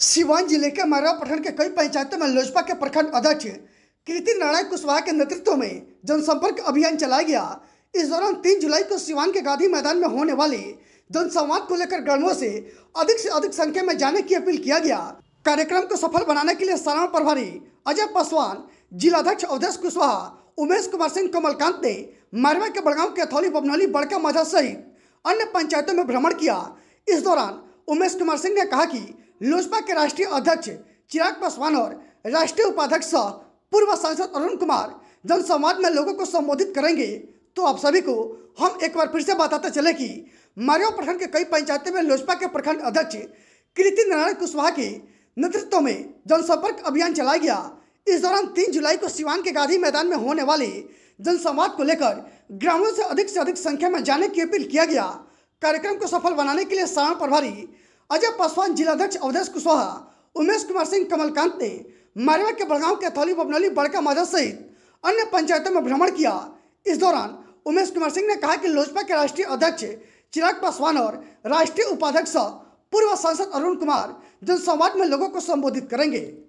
सिवान जिले के मारवा प्रखंड के कई पंचायतों में लोजपा के प्रखंड अध्यक्ष कीर्ति नारायण कुशवाहा के नेतृत्व में जनसंपर्क अभियान चलाया गया इस दौरान तीन जुलाई को सिवान के गांधी मैदान में होने वाले जनसंवाद को लेकर ग्रामीणों से अधिक से अधिक संख्या में जाने की अपील किया गया कार्यक्रम को सफल बनाने के लिए सराव प्रभारी अजय पासवान जिलाध्यक्ष अवधेश कुशवाहा उमेश कुमार सिंह कमलकांत ने मारवा के बड़गांव के अथौली बबनौली बड़का माझा सहित अन्य पंचायतों में भ्रमण किया इस दौरान उमेश कुमार सिंह ने कहा कि लोजपा के राष्ट्रीय अध्यक्ष चिराग पासवान और राष्ट्रीय उपाध्यक्ष पूर्व सांसद अरुण कुमार जनसंवाद में लोगों को संबोधित करेंगे तो आप सभी को हम एक बार फिर से बताते चले कि मारियो प्रखंड के कई पंचायतों में लोजपा के प्रखंड अध्यक्ष कृति नारायण कुशवाहा के नेतृत्व में जनसंपर्क अभियान चलाया गया इस दौरान तीन जुलाई को सिवान के गांधी मैदान में होने वाले जनसंवाद को लेकर ग्रामीणों से अधिक से अधिक संख्या में जाने की अपील किया गया कार्यक्रम को सफल बनाने के लिए सारण प्रभारी अजय पासवान जिलाध्यक्ष अवधेश कुशवाहा उमेश कुमार सिंह कमलकांत ने मारवा के बड़गांव के थौली बबनौली बड़का माधव सहित अन्य पंचायतों में भ्रमण किया इस दौरान उमेश कुमार सिंह ने कहा कि लोजपा के राष्ट्रीय अध्यक्ष चिराग पासवान और राष्ट्रीय उपाध्यक्ष पूर्व सांसद अरुण कुमार जनसंवाद में लोगों को संबोधित करेंगे